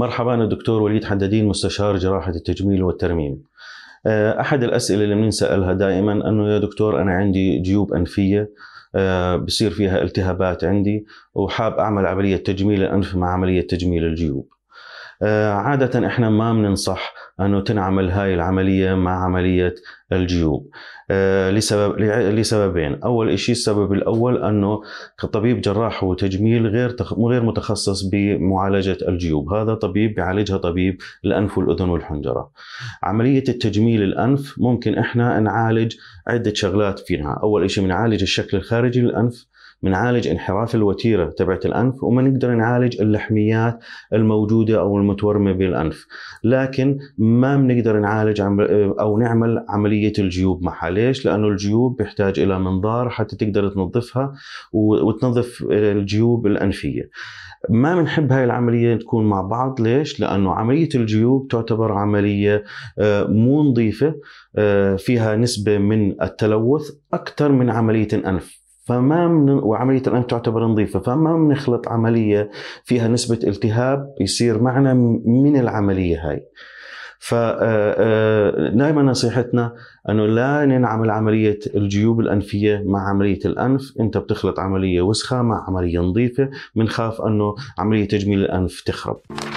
مرحبا أنا الدكتور وليد حدادين مستشار جراحة التجميل والترميم آه، أحد الأسئلة اللي بنسألها دائما أنه يا دكتور أنا عندي جيوب أنفية آه، بصير فيها التهابات عندي وحاب أعمل عملية تجميل الأنف مع عملية تجميل الجيوب آه، عادة احنا ما بننصح انه تنعمل هاي العملية مع عملية الجيوب آه، لسبب لسببين، اول شيء السبب الاول انه كطبيب جراح وتجميل غير غير متخصص بمعالجة الجيوب، هذا طبيب بيعالجها طبيب الانف والاذن والحنجرة. عملية التجميل الانف ممكن احنا نعالج عدة شغلات فيها، اول شيء بنعالج الشكل الخارجي للانف بنعالج انحراف الوتيره تبعت الانف وما نقدر نعالج اللحميات الموجوده او المتورمه بالانف لكن ما بنقدر نعالج او نعمل عمليه الجيوب معها ليش لانه الجيوب بيحتاج الى منظار حتى تقدر تنظفها وتنظف الجيوب الانفيه ما بنحب هاي العمليه تكون مع بعض ليش لانه عمليه الجيوب تعتبر عمليه آه، مو نظيفه آه، فيها نسبه من التلوث اكثر من عمليه الانف فما من وعمليه الان تعتبر نظيفه فما بنخلط عمليه فيها نسبه التهاب يصير معنا من العمليه هاي فدائما آه، آه، نصيحتنا انه لا ننعمل عمليه الجيوب الانفيه مع عمليه الانف، انت بتخلط عمليه وسخه مع عمليه نظيفه، بنخاف انه عمليه تجميل الانف تخرب.